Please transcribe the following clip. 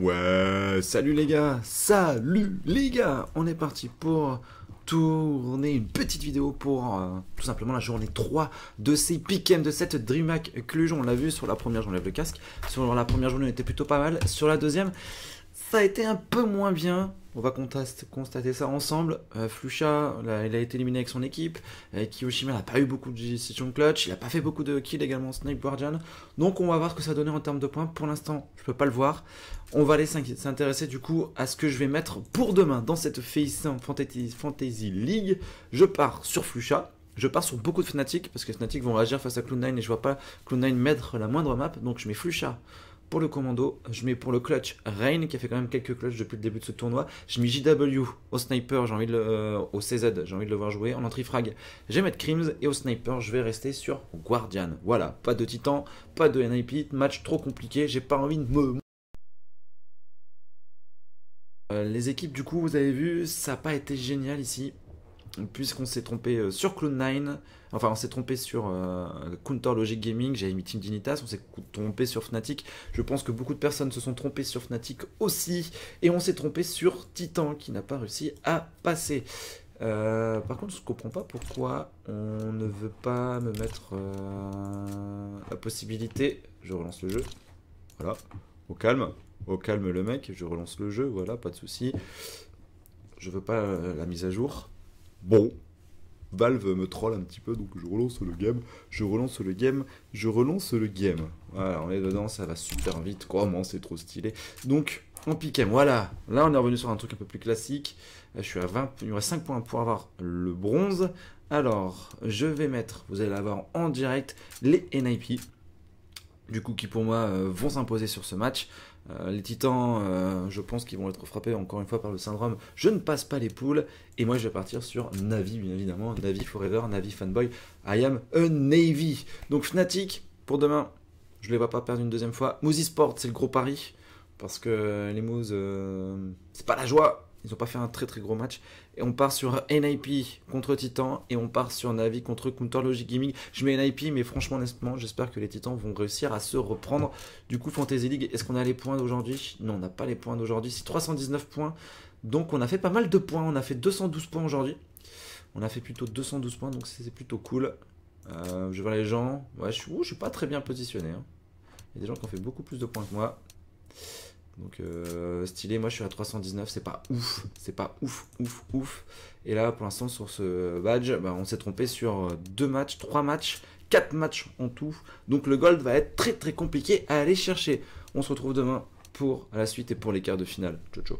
Ouais, salut les gars, salut les gars On est parti pour tourner une petite vidéo pour euh, tout simplement la journée 3 de ces pick'em de cette DreamHack Cluj. On l'a vu sur la première j'enlève le casque. Sur la première journée, on était plutôt pas mal. Sur la deuxième, ça a été un peu moins bien. On va constater ça ensemble. Flucha, Flusha, il a été éliminé avec son équipe. Euh, Kiyoshima n'a pas eu beaucoup de décisions clutch. Il n'a pas fait beaucoup de kills également, Snake Guardian. Donc on va voir ce que ça donnait en termes de points. Pour l'instant, je ne peux pas le voir. On va aller s'intéresser du coup à ce que je vais mettre pour demain dans cette Fantasy, Fantasy League. Je pars sur Flusha, je pars sur beaucoup de Fnatic parce que Fnatic vont réagir face à Cloud9 et je vois pas Cloud9 mettre la moindre map. Donc je mets Flusha pour le commando, je mets pour le clutch Rain qui a fait quand même quelques clutches depuis le début de ce tournoi. Je mets JW au sniper, j'ai envie de le, euh, au CZ, j'ai envie de le voir jouer. En entrée frag, je vais mettre Crims et au sniper, je vais rester sur Guardian. Voilà, pas de titan, pas de NIP, match trop compliqué, j'ai pas envie de me euh, les équipes, du coup, vous avez vu, ça n'a pas été génial ici puisqu'on s'est trompé euh, sur Cloud9, enfin on s'est trompé sur euh, Counter Logic Gaming, j'ai mis Team Dignitas, on s'est trompé sur Fnatic, je pense que beaucoup de personnes se sont trompées sur Fnatic aussi, et on s'est trompé sur Titan qui n'a pas réussi à passer. Euh, par contre, je ne comprends pas pourquoi on ne veut pas me mettre la possibilité. Je relance le jeu. Voilà. Au calme. Au calme le mec. Je relance le jeu. Voilà, pas de souci. Je veux pas la mise à jour. Bon, Valve me troll un petit peu, donc je relance le game, je relance le game, je relance le game. Voilà, on est dedans, ça va super vite, comment c'est trop stylé. Donc, pique piquait, voilà. Là, on est revenu sur un truc un peu plus classique. Euh, je suis à 20, il 5 points pour avoir le bronze. Alors, je vais mettre, vous allez l'avoir en direct, les NIP du coup qui pour moi euh, vont s'imposer sur ce match. Euh, les Titans, euh, je pense qu'ils vont être frappés encore une fois par le syndrome. Je ne passe pas les poules et moi je vais partir sur Navi bien évidemment, Navi forever, Navi fanboy. I am a Navy. Donc Fnatic pour demain, je ne les vois pas perdre une deuxième fois. Mousy Sport, c'est le gros pari parce que les Moose, c'est pas la joie. Ils n'ont pas fait un très très gros match. Et on part sur NIP contre Titan et on part sur Navi contre Counter Logic Gaming. Je mets NIP, mais franchement, honnêtement, j'espère que les Titans vont réussir à se reprendre. Du coup, Fantasy League, est-ce qu'on a les points d'aujourd'hui Non, on n'a pas les points d'aujourd'hui. C'est 319 points. Donc, on a fait pas mal de points. On a fait 212 points aujourd'hui. On a fait plutôt 212 points, donc c'est plutôt cool. Euh, je vois les gens. Ouais, je, ne je suis pas très bien positionné. Hein. Il y a des gens qui ont fait beaucoup plus de points que moi. Donc euh, stylé, moi je suis à 319, c'est pas ouf, c'est pas ouf, ouf, ouf. Et là pour l'instant sur ce badge, bah, on s'est trompé sur euh, deux matchs, trois matchs, 4 matchs en tout. Donc le gold va être très très compliqué à aller chercher. On se retrouve demain pour la suite et pour les quarts de finale. Ciao ciao.